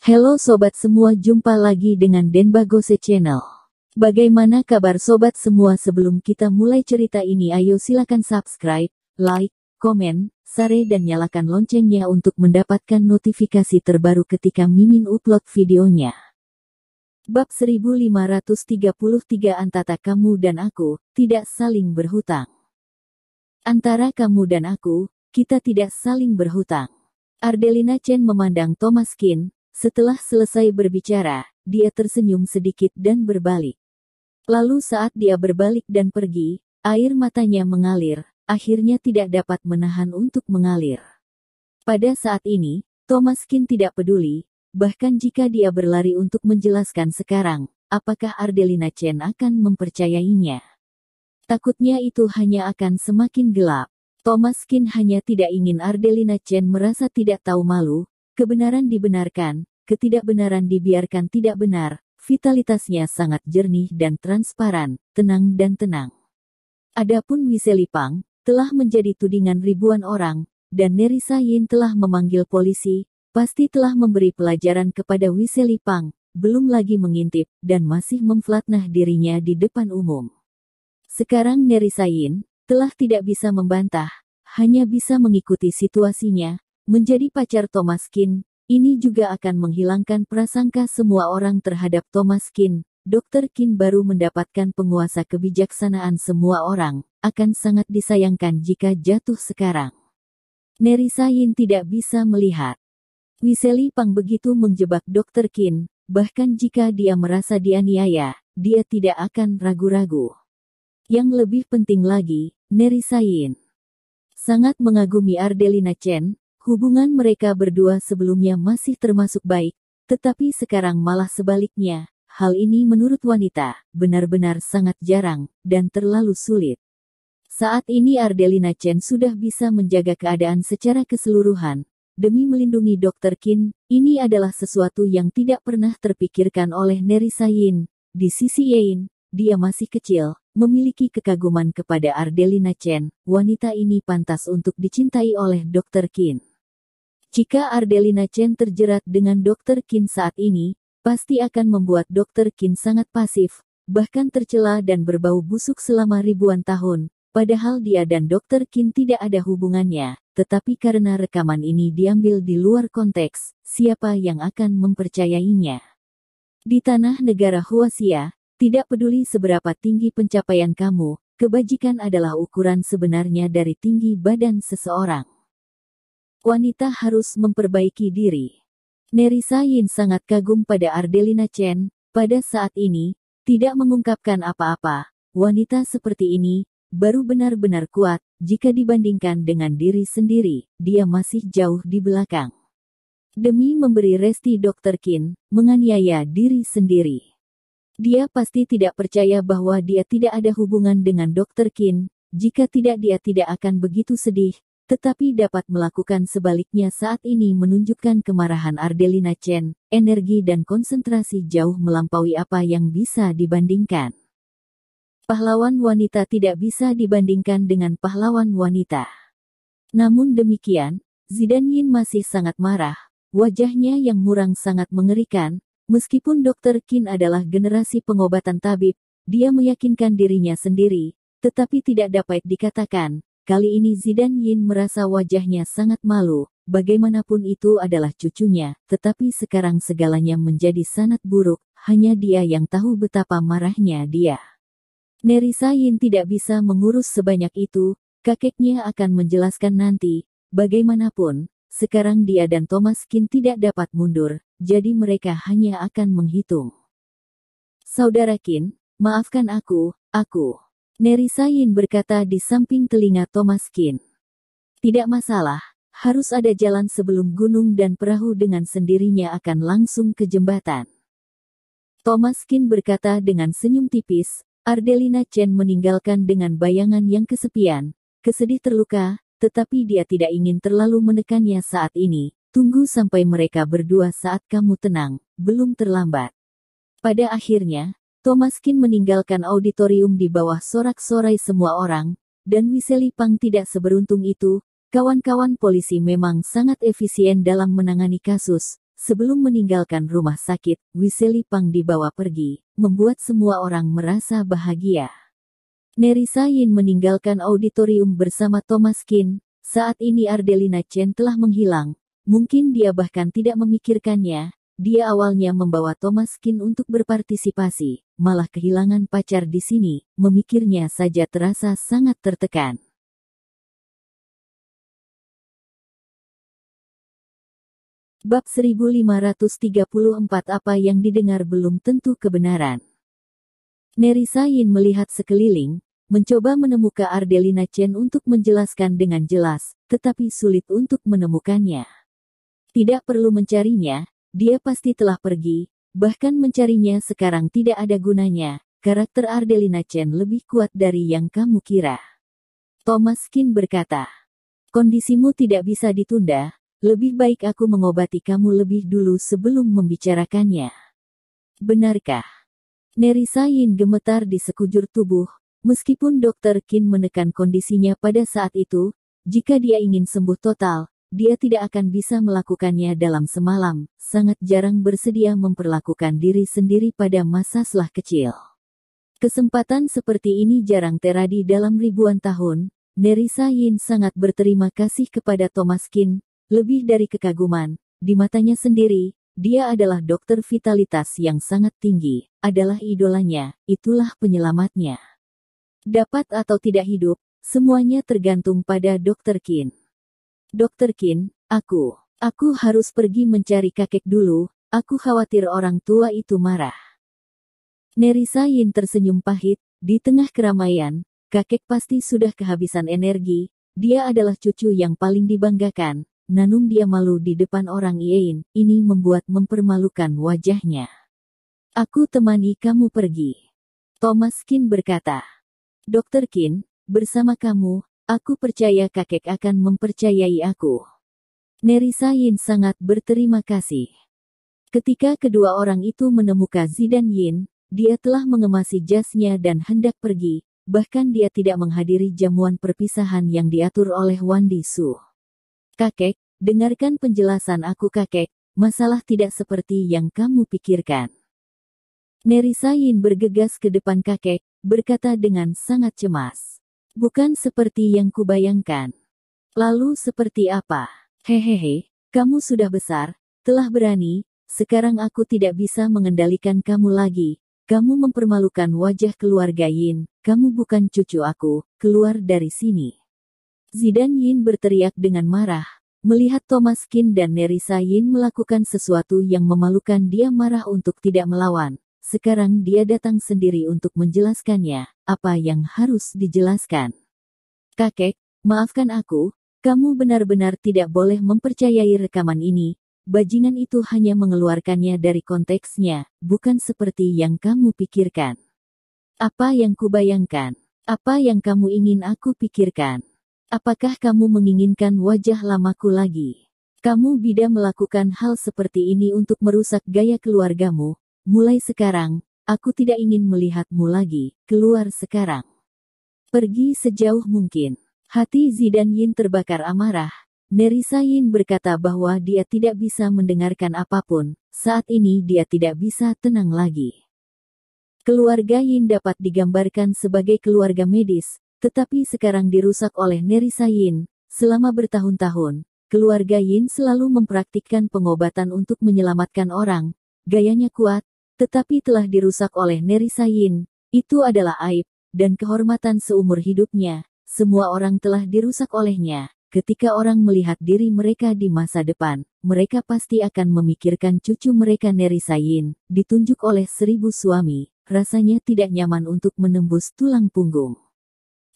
Halo sobat semua, jumpa lagi dengan Denbagose Channel. Bagaimana kabar sobat semua sebelum kita mulai cerita ini ayo silakan subscribe, like, komen, share dan nyalakan loncengnya untuk mendapatkan notifikasi terbaru ketika Mimin upload videonya. Bab 1533 Antara Kamu dan Aku, Tidak Saling Berhutang Antara kamu dan aku, kita tidak saling berhutang. Ardelina Chen memandang Thomas Kin, setelah selesai berbicara, dia tersenyum sedikit dan berbalik. Lalu saat dia berbalik dan pergi, air matanya mengalir, akhirnya tidak dapat menahan untuk mengalir. Pada saat ini, Thomas Kin tidak peduli, bahkan jika dia berlari untuk menjelaskan sekarang, apakah Ardelina Chen akan mempercayainya. Takutnya itu hanya akan semakin gelap. Thomas Kin hanya tidak ingin Ardelina Chen merasa tidak tahu malu, Kebenaran dibenarkan, ketidakbenaran dibiarkan tidak benar, vitalitasnya sangat jernih dan transparan, tenang dan tenang. Adapun Wiselipang, telah menjadi tudingan ribuan orang, dan Nerissa Yin telah memanggil polisi, pasti telah memberi pelajaran kepada Wiselipang, belum lagi mengintip, dan masih memflatnah dirinya di depan umum. Sekarang Nerissa Yin, telah tidak bisa membantah, hanya bisa mengikuti situasinya, menjadi pacar Thomas Kin, ini juga akan menghilangkan prasangka semua orang terhadap Thomas Kin. Dr. Kin baru mendapatkan penguasa kebijaksanaan semua orang, akan sangat disayangkan jika jatuh sekarang. Nerissa Yin tidak bisa melihat. Wiseli Pang begitu menjebak Dr. Kin, bahkan jika dia merasa dianiaya, dia tidak akan ragu-ragu. Yang lebih penting lagi, Nerissa Yin sangat mengagumi Ardelina Chen, Hubungan mereka berdua sebelumnya masih termasuk baik, tetapi sekarang malah sebaliknya. Hal ini menurut wanita benar-benar sangat jarang dan terlalu sulit. Saat ini Ardelina Chen sudah bisa menjaga keadaan secara keseluruhan. Demi melindungi Dr. Qin, ini adalah sesuatu yang tidak pernah terpikirkan oleh Nerissa Yin. Di sisi Yin, dia masih kecil, memiliki kekaguman kepada Ardelina Chen. Wanita ini pantas untuk dicintai oleh Dr. Qin. Jika Ardelina Chen terjerat dengan Dr. Kin saat ini, pasti akan membuat Dr. Kin sangat pasif, bahkan tercela dan berbau busuk selama ribuan tahun. Padahal dia dan Dr. Kin tidak ada hubungannya, tetapi karena rekaman ini diambil di luar konteks, siapa yang akan mempercayainya? Di tanah negara Huasia, tidak peduli seberapa tinggi pencapaian kamu, kebajikan adalah ukuran sebenarnya dari tinggi badan seseorang wanita harus memperbaiki diri. Nerissa Yin sangat kagum pada Ardelina Chen, pada saat ini, tidak mengungkapkan apa-apa, wanita seperti ini, baru benar-benar kuat, jika dibandingkan dengan diri sendiri, dia masih jauh di belakang. Demi memberi resti Dr. Kin, menganiaya diri sendiri. Dia pasti tidak percaya bahwa dia tidak ada hubungan dengan Dr. Kin, jika tidak dia tidak akan begitu sedih, tetapi dapat melakukan sebaliknya saat ini menunjukkan kemarahan Ardelina Chen, energi dan konsentrasi jauh melampaui apa yang bisa dibandingkan. Pahlawan wanita tidak bisa dibandingkan dengan pahlawan wanita. Namun demikian, Zidane Yin masih sangat marah, wajahnya yang murang sangat mengerikan, meskipun Dr. Qin adalah generasi pengobatan tabib, dia meyakinkan dirinya sendiri, tetapi tidak dapat dikatakan, Kali ini Zidan Yin merasa wajahnya sangat malu, bagaimanapun itu adalah cucunya, tetapi sekarang segalanya menjadi sangat buruk, hanya dia yang tahu betapa marahnya dia. Nerisa Yin tidak bisa mengurus sebanyak itu, kakeknya akan menjelaskan nanti, bagaimanapun, sekarang dia dan Thomas Kin tidak dapat mundur, jadi mereka hanya akan menghitung. Saudara Kin, maafkan aku, aku. Neri Sain berkata di samping telinga Thomas Kin. Tidak masalah, harus ada jalan sebelum gunung dan perahu dengan sendirinya akan langsung ke jembatan. Thomas Kin berkata dengan senyum tipis, Ardelina Chen meninggalkan dengan bayangan yang kesepian, kesedih terluka, tetapi dia tidak ingin terlalu menekannya saat ini. Tunggu sampai mereka berdua saat kamu tenang, belum terlambat. Pada akhirnya, Thomas Kin meninggalkan auditorium di bawah sorak-sorai semua orang, dan Wiseli Pang tidak seberuntung itu, kawan-kawan polisi memang sangat efisien dalam menangani kasus. Sebelum meninggalkan rumah sakit, Wiseli Pang dibawa pergi, membuat semua orang merasa bahagia. Nerissa Yin meninggalkan auditorium bersama Thomas Kin, saat ini Ardelina Chen telah menghilang, mungkin dia bahkan tidak memikirkannya, dia awalnya membawa Thomas Kin untuk berpartisipasi, malah kehilangan pacar di sini, memikirnya saja terasa sangat tertekan. Bab 1534 Apa yang didengar belum tentu kebenaran. Nerisain melihat sekeliling, mencoba menemukan Ardelina Chen untuk menjelaskan dengan jelas, tetapi sulit untuk menemukannya. Tidak perlu mencarinya, dia pasti telah pergi, bahkan mencarinya sekarang tidak ada gunanya. Karakter Ardelina Chen lebih kuat dari yang kamu kira. Thomas Kin berkata, kondisimu tidak bisa ditunda, lebih baik aku mengobati kamu lebih dulu sebelum membicarakannya. Benarkah? Nerissa Yin gemetar di sekujur tubuh, meskipun dokter Kin menekan kondisinya pada saat itu, jika dia ingin sembuh total, dia tidak akan bisa melakukannya dalam semalam, sangat jarang bersedia memperlakukan diri sendiri pada masa selah kecil. Kesempatan seperti ini jarang teradi dalam ribuan tahun, Nerissa Yin sangat berterima kasih kepada Thomas Kin, lebih dari kekaguman, di matanya sendiri, dia adalah dokter vitalitas yang sangat tinggi, adalah idolanya, itulah penyelamatnya. Dapat atau tidak hidup, semuanya tergantung pada dokter Kin. Dokter Kin, aku, aku harus pergi mencari kakek dulu, aku khawatir orang tua itu marah. Nerissa Yin tersenyum pahit, di tengah keramaian, kakek pasti sudah kehabisan energi, dia adalah cucu yang paling dibanggakan, nanung dia malu di depan orang Yin, ini membuat mempermalukan wajahnya. Aku temani kamu pergi. Thomas Kin berkata. Dokter Kin, bersama kamu, Aku percaya kakek akan mempercayai aku. Nerissa Yin sangat berterima kasih. Ketika kedua orang itu menemukan Zidan Yin, dia telah mengemasi jasnya dan hendak pergi, bahkan dia tidak menghadiri jamuan perpisahan yang diatur oleh Wan Disu. Kakek, dengarkan penjelasan aku kakek, masalah tidak seperti yang kamu pikirkan. Nerissa Yin bergegas ke depan kakek, berkata dengan sangat cemas. Bukan seperti yang kubayangkan. Lalu seperti apa? Hehehe, kamu sudah besar, telah berani, sekarang aku tidak bisa mengendalikan kamu lagi. Kamu mempermalukan wajah keluarga Yin, kamu bukan cucu aku, keluar dari sini. Zidan Yin berteriak dengan marah. Melihat Thomas Kin dan Nerissa Yin melakukan sesuatu yang memalukan dia marah untuk tidak melawan. Sekarang dia datang sendiri untuk menjelaskannya, apa yang harus dijelaskan. Kakek, maafkan aku, kamu benar-benar tidak boleh mempercayai rekaman ini, bajingan itu hanya mengeluarkannya dari konteksnya, bukan seperti yang kamu pikirkan. Apa yang kubayangkan? Apa yang kamu ingin aku pikirkan? Apakah kamu menginginkan wajah lamaku lagi? Kamu bida melakukan hal seperti ini untuk merusak gaya keluargamu, Mulai sekarang, aku tidak ingin melihatmu lagi, keluar sekarang. Pergi sejauh mungkin. Hati Zidan Yin terbakar amarah. Nerissa Yin berkata bahwa dia tidak bisa mendengarkan apapun, saat ini dia tidak bisa tenang lagi. Keluarga Yin dapat digambarkan sebagai keluarga medis, tetapi sekarang dirusak oleh Nerissa Yin. Selama bertahun-tahun, keluarga Yin selalu mempraktikkan pengobatan untuk menyelamatkan orang. Gayanya kuat, tetapi telah dirusak oleh Neri Itu adalah aib, dan kehormatan seumur hidupnya. Semua orang telah dirusak olehnya. Ketika orang melihat diri mereka di masa depan, mereka pasti akan memikirkan cucu mereka Neri ditunjuk oleh seribu suami. Rasanya tidak nyaman untuk menembus tulang punggung.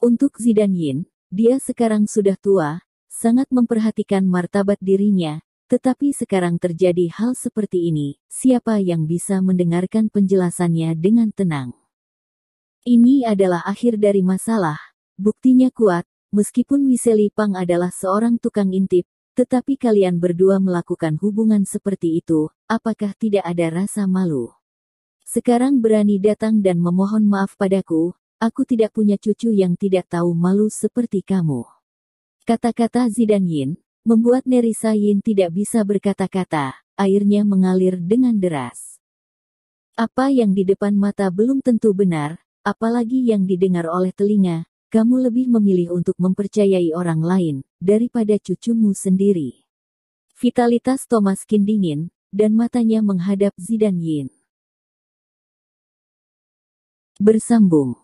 Untuk Zidan Yin, dia sekarang sudah tua, sangat memperhatikan martabat dirinya, tetapi sekarang terjadi hal seperti ini, siapa yang bisa mendengarkan penjelasannya dengan tenang? Ini adalah akhir dari masalah. Buktinya kuat, meskipun Wiseli Pang adalah seorang tukang intip, tetapi kalian berdua melakukan hubungan seperti itu, apakah tidak ada rasa malu? Sekarang berani datang dan memohon maaf padaku, aku tidak punya cucu yang tidak tahu malu seperti kamu. Kata-kata Zidan Yin, membuat Nerissa Yin tidak bisa berkata-kata, airnya mengalir dengan deras. Apa yang di depan mata belum tentu benar, apalagi yang didengar oleh telinga, kamu lebih memilih untuk mempercayai orang lain, daripada cucumu sendiri. Vitalitas Thomas Kin dingin, dan matanya menghadap Zidan Yin. Bersambung